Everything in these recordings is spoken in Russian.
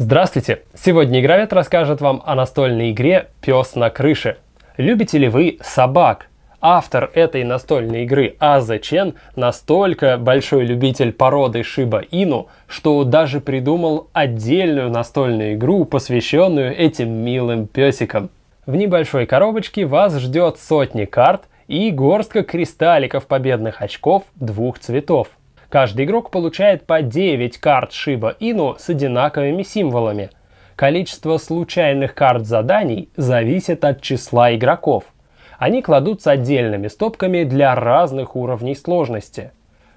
Здравствуйте! Сегодня Игровед расскажет вам о настольной игре «Пес на крыше». Любите ли вы собак? Автор этой настольной игры Аза Чен настолько большой любитель породы Шиба Ину, что даже придумал отдельную настольную игру, посвященную этим милым песикам. В небольшой коробочке вас ждет сотни карт и горстка кристалликов победных очков двух цветов. Каждый игрок получает по 9 карт Шиба Ину с одинаковыми символами. Количество случайных карт заданий зависит от числа игроков. Они кладутся отдельными стопками для разных уровней сложности.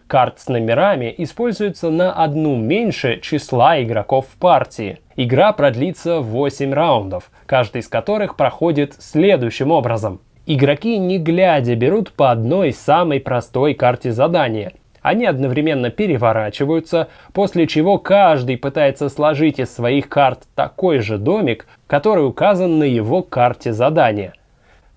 Карт с номерами используются на одну меньше числа игроков в партии. Игра продлится 8 раундов, каждый из которых проходит следующим образом. Игроки не глядя берут по одной самой простой карте задания они одновременно переворачиваются, после чего каждый пытается сложить из своих карт такой же домик, который указан на его карте задания.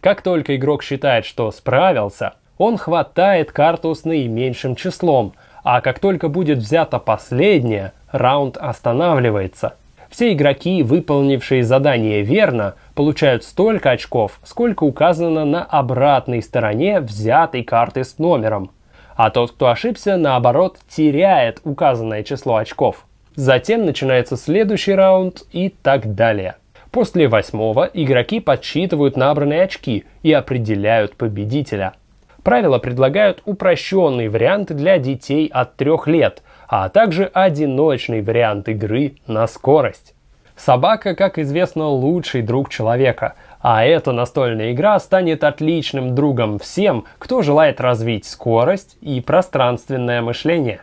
Как только игрок считает, что справился, он хватает карту с наименьшим числом, а как только будет взята последняя, раунд останавливается. Все игроки, выполнившие задание верно, получают столько очков, сколько указано на обратной стороне взятой карты с номером – а тот, кто ошибся, наоборот, теряет указанное число очков. Затем начинается следующий раунд и так далее. После восьмого игроки подсчитывают набранные очки и определяют победителя. Правила предлагают упрощенный вариант для детей от трех лет, а также одиночный вариант игры на скорость. Собака, как известно, лучший друг человека, а эта настольная игра станет отличным другом всем, кто желает развить скорость и пространственное мышление.